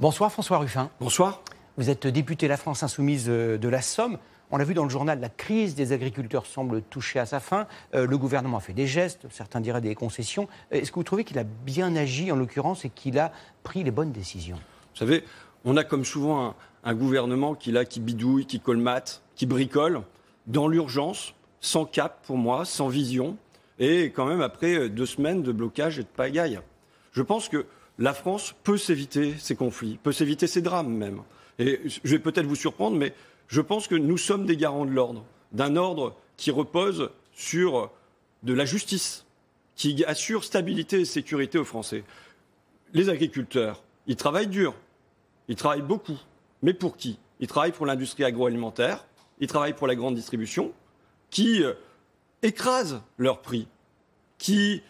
Bonsoir François Ruffin. Bonsoir. Vous êtes député de La France Insoumise euh, de la Somme. On l'a vu dans le journal, la crise des agriculteurs semble toucher à sa fin. Euh, le gouvernement a fait des gestes, certains diraient des concessions. Euh, est-ce que vous trouvez qu'il a bien agi en l'occurrence et qu'il a pris les bonnes décisions Vous savez, on a comme souvent un, gouvernement qui, qui bidouille, qui colmate, qui bricole, dans l'urgence, sans cap pour moi, sans vision, et quand même après deux semaines de blocage et de pagaille. Je pense que la France peut s'éviter ces conflits, peut s'éviter ces drames même. Et je vais peut-être vous surprendre, mais je pense que nous sommes des garants de l'ordre, d'un ordre qui repose sur de la justice, qui assure stabilité et sécurité aux Français. Les agriculteurs, ils travaillent dur, ils travaillent beaucoup, mais pour qui Ils travaillent pour l'industrie agroalimentaire, ils travaillent pour la grande distribution, qui euh, écrasent leurs prix, qui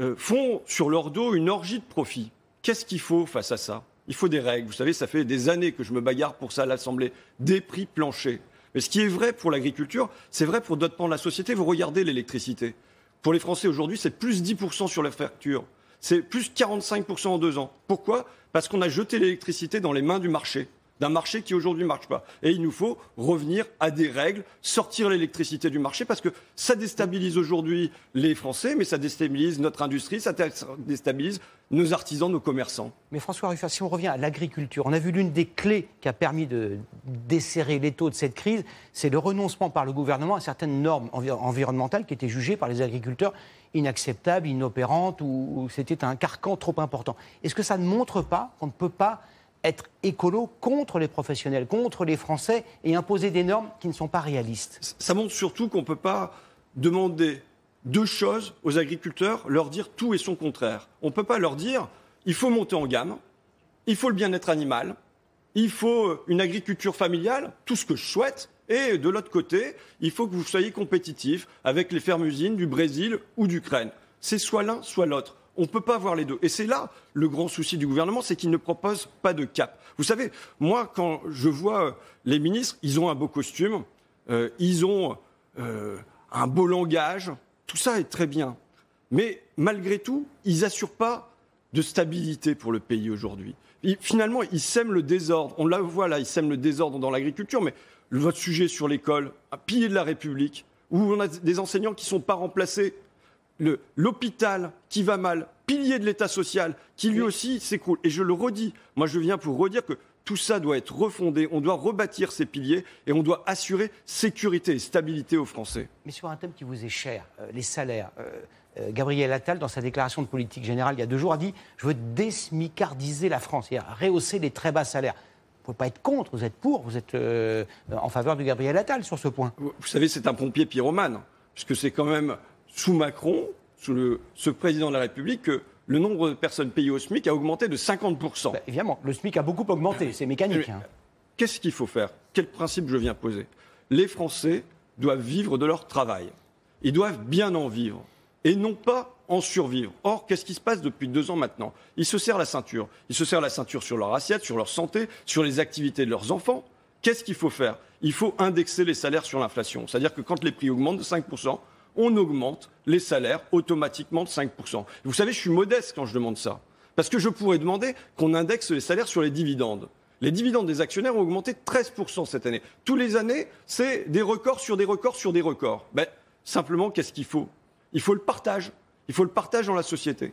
euh, font sur leur dos une orgie de profit. Qu'est-ce qu'il faut face à ça Il faut des règles. Vous savez, ça fait des années que je me bagarre pour ça à l'Assemblée. Des prix planchers. Mais ce qui est vrai pour l'agriculture, c'est vrai pour d'autres pans de la société. Vous regardez l'électricité. Pour les Français aujourd'hui, c'est plus 10% sur la facture. C'est plus 45% en deux ans. Pourquoi Parce qu'on a jeté l'électricité dans les mains du marché d'un marché qui aujourd'hui ne marche pas. Et il nous faut revenir à des règles, sortir l'électricité du marché, parce que ça déstabilise aujourd'hui les Français, mais ça déstabilise notre industrie, ça déstabilise nos artisans, nos commerçants. Mais François Ruffin, si on revient à l'agriculture, on a vu l'une des clés qui a permis de desserrer les taux de cette crise, c'est le renoncement par le gouvernement à certaines normes environnementales qui étaient jugées par les agriculteurs inacceptables, inopérantes, ou, ou c'était un carcan trop important. Est-ce que ça ne montre pas qu'on ne peut pas être écolo contre les professionnels, contre les Français et imposer des normes qui ne sont pas réalistes. Ça montre surtout qu'on ne peut pas demander deux choses aux agriculteurs, leur dire tout et son contraire. On ne peut pas leur dire il faut monter en gamme, il faut le bien-être animal, il faut une agriculture familiale, tout ce que je souhaite. Et de l'autre côté, il faut que vous soyez compétitifs avec les fermes-usines du Brésil ou d'Ukraine. C'est soit l'un, soit l'autre. On ne peut pas avoir les deux. Et c'est là le grand souci du gouvernement, c'est qu'il ne propose pas de cap. Vous savez, moi, quand je vois euh, les ministres, ils ont un beau costume, euh, ils ont euh, un beau langage, tout ça est très bien. Mais malgré tout, ils n'assurent pas de stabilité pour le pays aujourd'hui. Finalement, ils sèment le désordre. On la voit là, ils sèment le désordre dans l'agriculture, mais votre sujet sur l'école, un pilier de la République, où on a des enseignants qui ne sont pas remplacés, l'hôpital qui va mal, pilier de l'État social, qui lui aussi s'écroule. Et je le redis, moi je viens pour redire que tout ça doit être refondé, on doit rebâtir ces piliers et on doit assurer sécurité et stabilité aux Français. Mais sur un thème qui vous est cher, euh, les salaires, euh, euh, Gabriel Attal, dans sa déclaration de politique générale il y a deux jours, a dit Je veux désmicardiser la France, c'est-à-dire rehausser les très bas salaires. Vous ne pouvez pas être contre, vous êtes pour, vous êtes en faveur de Gabriel Attal sur ce point. Vous, vous savez, c'est un pompier pyromane, puisque c'est quand même sous Macron, sous ce président de la République, le nombre de personnes payées au SMIC a augmenté de 50%. Bah, évidemment, le SMIC a beaucoup augmenté, c'est eh mécanique. Hein. Qu'est-ce qu'il faut faire Quel principe je viens poser Les Français doivent vivre de leur travail. Ils doivent bien en vivre et non pas en survivre. Or, qu'est-ce qui se passe depuis deux ans maintenant Ils se serrent la ceinture. Ils se serrent la ceinture sur leur assiette, sur leur santé, sur les activités de leurs enfants. Qu'est-ce qu'il faut faire Il faut indexer les salaires sur l'inflation. C'est-à-dire que quand les prix augmentent de 5%, on augmente les salaires automatiquement de 5%. Vous savez, je suis modeste quand je demande ça. Parce que je pourrais demander qu'on indexe les salaires sur les dividendes. Les dividendes des actionnaires ont augmenté de 13% cette année. Tous les années, c'est des records sur des records sur des records. Ben, simplement, qu'est-ce qu'il faut Il faut le partage. Il faut le partage dans la société.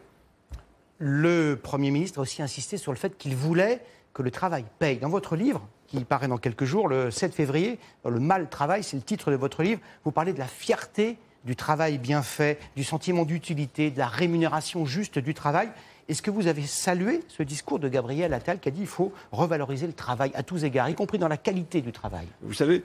Le Premier ministre a aussi insisté sur le fait qu'il voulait que le travail paye. Dans votre livre, qui paraît dans quelques jours, le 7 février, Le mal travail, c'est le titre de votre livre, vous parlez de la fierté du travail bien fait, du sentiment d'utilité, de la rémunération juste du travail. Est-ce que vous avez salué ce discours de Gabriel Attal qui a dit qu'il faut revaloriser le travail à tous égards, y compris dans la qualité du travail Vous savez,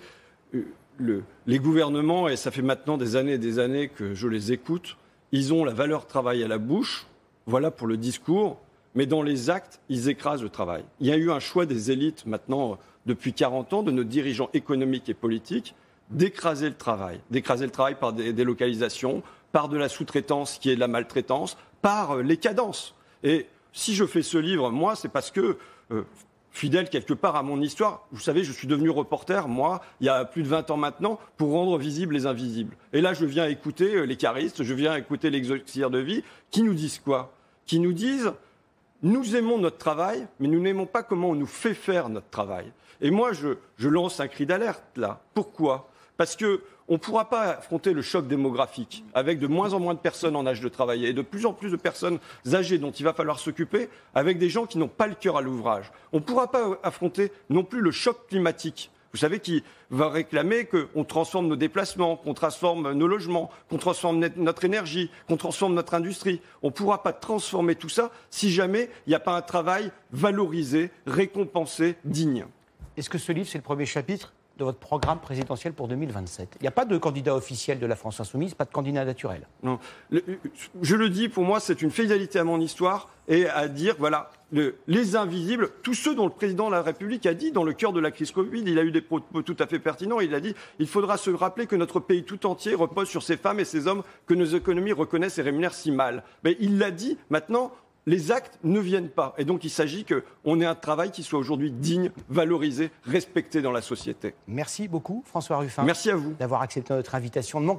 euh, les gouvernements, et ça fait maintenant des années et des années que je les écoute, ils ont la valeur travail à la bouche, voilà pour le discours, mais dans les actes, ils écrasent le travail. Il y a eu un choix des élites maintenant euh, depuis 40 ans, de nos dirigeants économiques et politiques, d'écraser le travail, d'écraser le travail par des délocalisations, par de la sous-traitance qui est de la maltraitance, par euh, les cadences. Et si je fais ce livre, moi, c'est parce que, euh, fidèle quelque part à mon histoire, vous savez, je suis devenu reporter, moi, il y a plus de 20 ans maintenant, pour rendre visibles les invisibles. Et là, je viens écouter euh, les charistes, je viens écouter les de vie, qui nous disent quoi Qui nous disent, nous aimons notre travail, mais nous n'aimons pas comment on nous fait faire notre travail. Et moi, je lance un cri d'alerte, là. Pourquoi parce que ne pourra pas affronter le choc démographique avec de moins en moins de personnes en âge de travailler et de plus en plus de personnes âgées dont il va falloir s'occuper avec des gens qui n'ont pas le cœur à l'ouvrage. On ne pourra pas euh, affronter non plus le choc climatique. Vous savez qui va réclamer qu'on transforme nos déplacements, qu'on transforme nos logements, qu'on transforme notre énergie, qu'on transforme notre industrie. On ne pourra pas transformer tout ça si jamais il n'y a pas un travail valorisé, récompensé, digne. Est-ce que ce livre, c'est le premier chapitre de votre programme présidentiel pour 2027. Il n'y a pas de candidat officiel de la France insoumise, pas de candidat naturel. Non. je le dis, pour moi, c'est une fidélité à mon histoire et à dire, voilà, les invisibles, tous ceux dont le président de la République a dit, dans le cœur de la crise Covid, il a eu des propos tout à fait pertinents, il a dit, il faudra se rappeler que notre pays tout entier repose sur ces femmes et ces hommes que nos économies reconnaissent et rémunèrent si mal. Mais il l'a dit, maintenant, les actes ne viennent pas. Et donc il s'agit qu'on ait un travail qui soit aujourd'hui digne, valorisé, respecté dans la société. Merci beaucoup François Ruffin. Merci à vous. D'avoir accepté notre invitation.